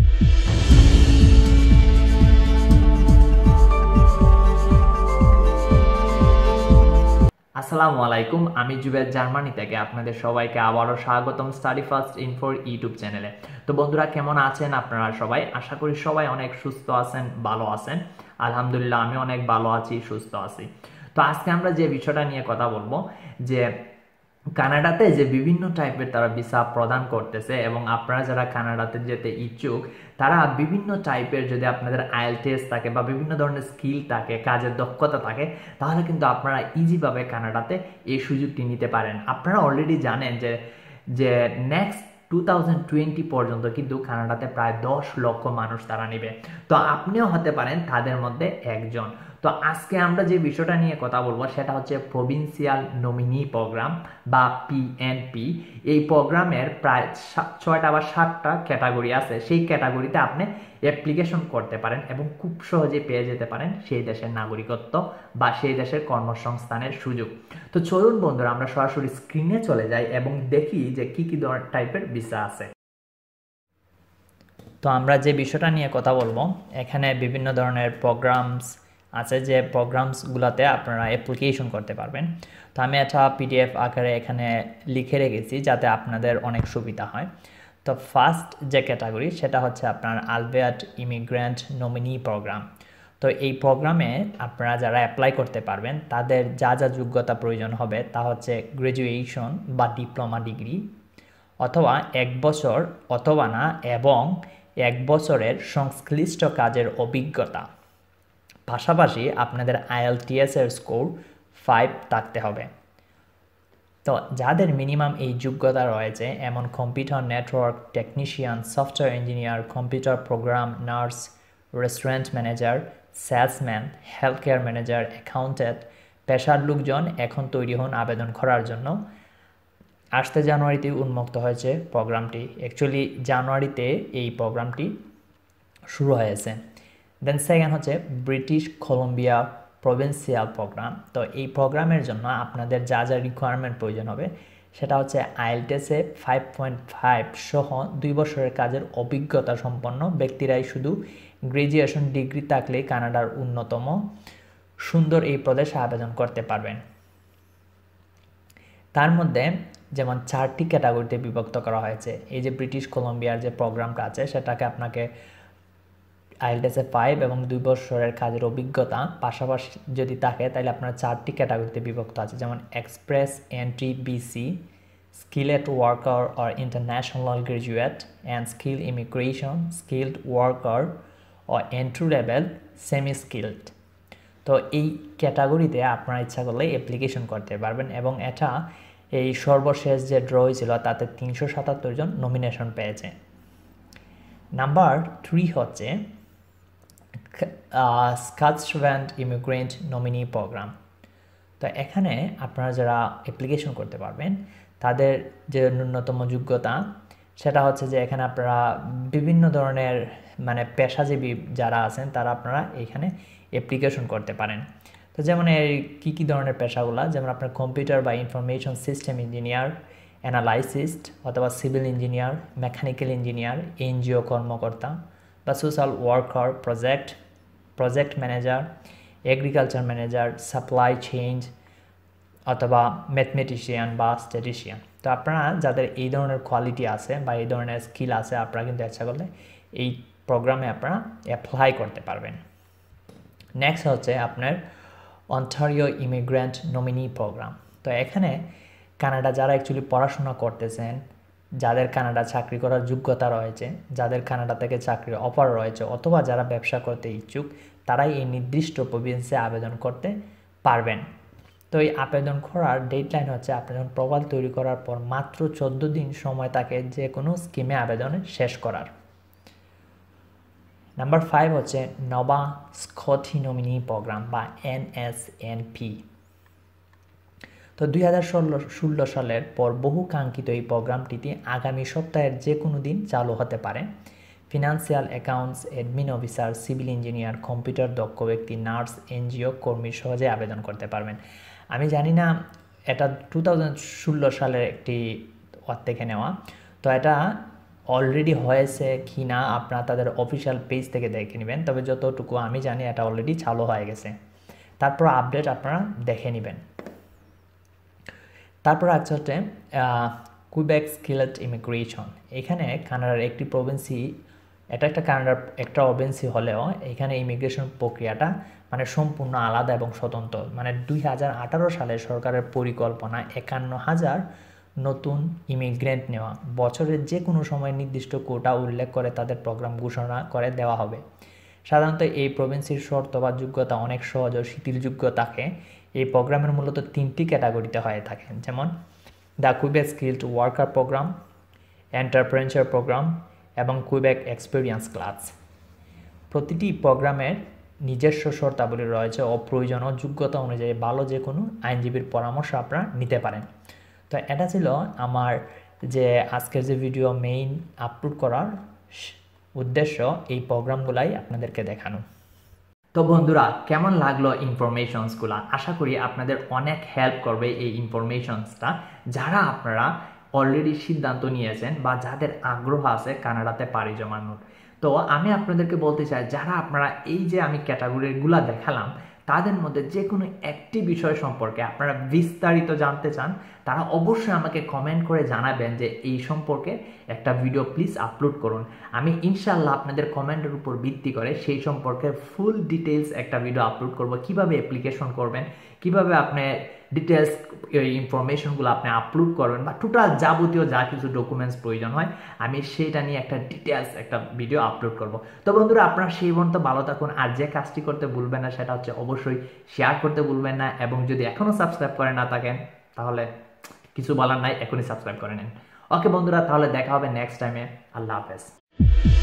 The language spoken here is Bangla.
আসসালামু আলাইকুম আমি জুবেদ জার্মানি থেকে আপনাদের সবাইকে আবারও স্বাগতম স্টাডি ফার্স্ট ইনফোর ইউটিউব চ্যানেলে তো বন্ধুরা কেমন আছেন আপনারা সবাই আশা করি সবাই অনেক সুস্থ আছেন ভালো আছেন আলহামদুলিল্লাহ আমি অনেক ভালো আছি সুস্থ আছি তো আজকে আমরা যে বিষয়টা নিয়ে কথা বলবো যে কানাডাতে যে বিভিন্ন টাইপের তারা ভিসা প্রদান করতেছে এবং আপনারা যারা কানাডাতে যেতে ইচ্ছুক তারা বিভিন্ন টাইপের যদি আপনাদের আইল টেস্ট থাকে বা বিভিন্ন ধরনের স্কিল থাকে কাজের দক্ষতা থাকে তাহলে কিন্তু আপনারা ইজিভাবে কানাডাতে এই সুযোগটি নিতে পারেন আপনারা অলরেডি জানেন যে যে নেক্সট টু থাউজেন্ড টোয়েন্টি পর্যন্ত কিন্তু কানাডাতে প্রায় দশ লক্ষ মানুষ তারা নেবে তো আপনিও হতে পারেন তাদের মধ্যে একজন তো আজকে আমরা যে বিষয়টা নিয়ে কথা বলবো সেটা হচ্ছে প্রভিন্সিয়াল নমিনি প্রোগ্রাম বা পিএনপি এই প্রোগ্রামের প্রায় ছয়টা বা সাতটা ক্যাটাগরি আছে সেই ক্যাটাগরিতে আপনি অ্যাপ্লিকেশন করতে পারেন এবং খুব সহজে পেয়ে যেতে পারেন সেই দেশের নাগরিকত্ব বা সেই দেশের কর্মসংস্থানের সুযোগ তো চলুন বন্ধুরা আমরা সরাসরি স্ক্রিনে চলে যাই এবং দেখি যে কি কি ধরনের টাইপের ভিসা আছে তো আমরা যে বিষয়টা নিয়ে কথা বলবো এখানে বিভিন্ন ধরনের প্রোগ্রামস আছে যে প্রোগ্রামসগুলোতে আপনারা অ্যাপ্লিকেশন করতে পারবেন তো আমি একটা পিডিএফ আকারে এখানে লিখে রেখেছি যাতে আপনাদের অনেক সুবিধা হয় তো ফার্স্ট যে ক্যাটাগরি সেটা হচ্ছে আপনার আলবেয়াট ইমিগ্র্যান্ট নমিনি প্রোগ্রাম তো এই প্রোগ্রামে আপনারা যারা অ্যাপ্লাই করতে পারবেন তাদের যা যা যোগ্যতা প্রয়োজন হবে তা হচ্ছে গ্র্যাজুয়েশন বা ডিপ্লোমা ডিগ্রি অথবা এক বছর অথবা না এবং এক বছরের সংশ্লিষ্ট কাজের অভিজ্ঞতা পাশাপাশি আপনাদের আইএলটিএসের স্কোর ফাইভ থাকতে হবে তো যাদের মিনিমাম এই যোগ্যতা রয়েছে এমন computer network technician software engineer computer program nurse restaurant manager salesman health care manager accountant পেশার লোকজন এখন তৈরি হন আবেদন করার জন্য আসতে জানুয়ারিতে উন্মুক্ত হয়েছে প্রোগ্রামটি অ্যাকচুয়ালি জানুয়ারিতে এই প্রোগ্রামটি শুরু হয়েছে দেন সেকেন্ড হচ্ছে ব্রিটিশ কলম্বিয়া প্রভিন্সিয়াল প্রোগ্রাম তো এই প্রোগ্রামের জন্য আপনাদের যা যা রিকোয়ারমেন্ট প্রয়োজন হবে সেটা হচ্ছে আইএলটিএসে ফাইভ পয়েন্ট ফাইভ সহ দুই বছরের কাজের অভিজ্ঞতা সম্পন্ন ব্যক্তিরাই শুধু গ্র্যাজুয়েশন ডিগ্রি থাকলে কানাডার অন্যতম সুন্দর এই প্রদেশে আবেদন করতে পারবেন তার মধ্যে যেমন চারটি ক্যাটাগরিতে বিভক্ত করা হয়েছে এই যে ব্রিটিশ কলম্বিয়ার যে প্রোগ্রামটা আছে সেটাকে আপনাকে আইএলটিএসে ফাইভ এবং দুই বছরের কাজের অভিজ্ঞতা পাশাপাশি যদি থাকে তাহলে আপনার চারটি ক্যাটাগরিতে বিভক্ত আছে যেমন express entry BC at worker or international graduate and skill immigration skilled worker ও এন্ট্রি লেভেল সেমি স্কিল্ড তো এই ক্যাটাগরিতে আপনারা ইচ্ছা করলে অ্যাপ্লিকেশন করতে পারবেন এবং এটা এই সর্বশেষ যে ড্র হয়েছিল তাতে তিনশো সাতাত্তর জন নমিনেশন পেয়েছে নাম্বার থ্রি হচ্ছে স্কাচভ্যান্ড ইমিগ্রেন্ট নমিনি প্রোগ্রাম তো এখানে আপনারা যারা অ্যাপ্লিকেশন করতে পারবেন তাদের যে ন্যূনতম যোগ্যতা সেটা হচ্ছে যে এখানে আপনারা বিভিন্ন ধরনের মানে পেশাজীবী যারা আছেন তারা আপনারা এখানে অ্যাপ্লিকেশন করতে পারেন তো যেমন এর কী কী ধরনের পেশাগুলো যেমন আপনার কম্পিউটার বা ইনফরমেশন সিস্টেম ইঞ্জিনিয়ার অ্যানালাইসিস্ট অথবা civil engineer mechanical engineer NGO কর্মকর্তা বা social worker project project manager agriculture manager supply change অথবা ম্যাথমেটিশিয়ান বা স্ট্যাটিশিয়ান তো আপনারা যাদের এই ধরনের কোয়ালিটি আছে বা এই ধরনের স্কিল আছে আপনারা কিন্তু ইচ্ছা করলে এই প্রোগ্রামে আপনারা অ্যাপ্লাই করতে পারবেন নেক্সট হচ্ছে আপনার অন্টারিও ইমিগ্র্যান্ট নমিনি প্রোগ্রাম তো এখানে কানাডা যারা অ্যাকচুয়ালি পড়াশোনা করতেছেন যাদের কানাডা চাকরি করার যোগ্যতা রয়েছে যাদের কানাডা থেকে চাকরির অফার রয়েছে অথবা যারা ব্যবসা করতে ইচ্ছুক তারাই এই নির্দিষ্ট প্রভিন্সে আবেদন করতে পারবেন তো এই আবেদন করার ডেডলাইন হচ্ছে আবেদন প্রবাল তৈরি করার পর মাত্র চোদ্দ দিন সময় তাকে যে কোনো স্কিমে আবেদন শেষ করার নাম্বার ফাইভ হচ্ছে নবা স্কথি নমিনি প্রোগ্রাম বা এনএসএনপি তো দুই হাজার ষোলো ষোলো সালের পর বহু কাঙ্ক্ষিত এই প্রোগ্রামটিতে আগামী সপ্তাহের যে কোনো দিন চালু হতে পারে financial accounts admin officer civil engineer computer দক্ষ ব্যক্তি নার্স এনজিও কর্মী সহজে আবেদন করতে পারবেন আমি জানি না এটা টু থাউজেন্ড ষোলো সালের একটি ওর থেকে নেওয়া তো এটা অলরেডি হয়েছে কি না আপনারা তাদের অফিসিয়াল পেজ থেকে দেখে নেবেন তবে যতটুকু আমি জানি এটা অলরেডি চালু হয়ে গেছে তারপর আপডেট আপনারা দেখে নেবেন তারপর আছে হচ্ছে কুইবেক স্কিলেট ইমিগ্রেশন এখানে কানাডার একটি প্রভিন্সি এটা একটা কানাডার একটা অবেন্সি হলেও এখানে ইমিগ্রেশন প্রক্রিয়াটা মানে সম্পূর্ণ আলাদা এবং স্বতন্ত্র মানে দুই সালে সরকারের পরিকল্পনা একান্ন হাজার নতুন ইমিগ্রেন্ট নেওয়া বছরের যে কোনো সময় নির্দিষ্ট কোটা উল্লেখ করে তাদের প্রোগ্রাম ঘোষণা করে দেওয়া হবে সাধারণত এই প্রভিন্সির শর্ত বা যোগ্যতা অনেক সহজ ও শিথিলযোগ্য থাকে এই প্রোগ্রামের মূলত তিনটি ক্যাটাগরিতে হয়ে থাকে যেমন the Quebec skilled worker program entrepreneur program এবং কুইবেক এক্সপিরিয়েন্স ক্লাস প্রতিটি প্রোগ্রামের নিজস্ব শর্তাবলী রয়েছে অপ্রয়োজন ও যোগ্যতা অনুযায়ী ভালো যে কোনো আইনজীবীর পরামর্শ আপনারা নিতে পারেন তো এটা ছিল আমার যে আজকের যে ভিডিও মেইন আপলোড করার উদ্দেশ্য এই প্রোগ্রামগুলাই আপনাদেরকে দেখানো তো বন্ধুরা কেমন লাগলো ইনফরমেশনসগুলো আশা করি আপনাদের অনেক হেল্প করবে এই ইনফরমেশনসটা যারা আপনারা অলরেডি সিদ্ধান্ত নিয়েছেন বা যাদের আগ্রহ আছে কানাডাতে পাড়ি জমানোর তো আমি আপনাদেরকে বলতে চাই যারা আপনারা এই যে আমি ক্যাটাগরিগুলো দেখালাম তাদের মধ্যে যে কোনো একটি বিষয় সম্পর্কে আপনারা বিস্তারিত জানতে চান তারা অবশ্যই আমাকে কমেন্ট করে জানাবেন যে এই সম্পর্কে একটা ভিডিও প্লিজ আপলোড করুন আমি ইনশাল্লাহ আপনাদের কমেন্টের উপর ভিত্তি করে সেই সম্পর্কে ফুল ডিটেলস একটা ভিডিও আপলোড করব কিভাবে অ্যাপ্লিকেশন করবেন কিভাবে আপনি ডিটেলস এই ইনফরমেশনগুলো আপনি আপলোড করবেন বা টোটাল যাবতীয় যা কিছু ডকুমেন্টস প্রয়োজন হয় আমি সেটা নিয়ে একটা ডিটেলস একটা ভিডিও আপলোড করব তো বন্ধুরা আপনারা সেই পর্যন্ত ভালো থাকুন আর যে কাজটি করতে ভুলবেন না সেটা হচ্ছে অবশ্যই শেয়ার করতে ভুলবেন না এবং যদি এখনও সাবস্ক্রাইব করে না থাকেন তাহলে কিছু বলার নাই এখনই সাবস্ক্রাইব করে নিন ওকে বন্ধুরা তাহলে দেখা হবে নেক্সট টাইমে আল্লাহ হাফেজ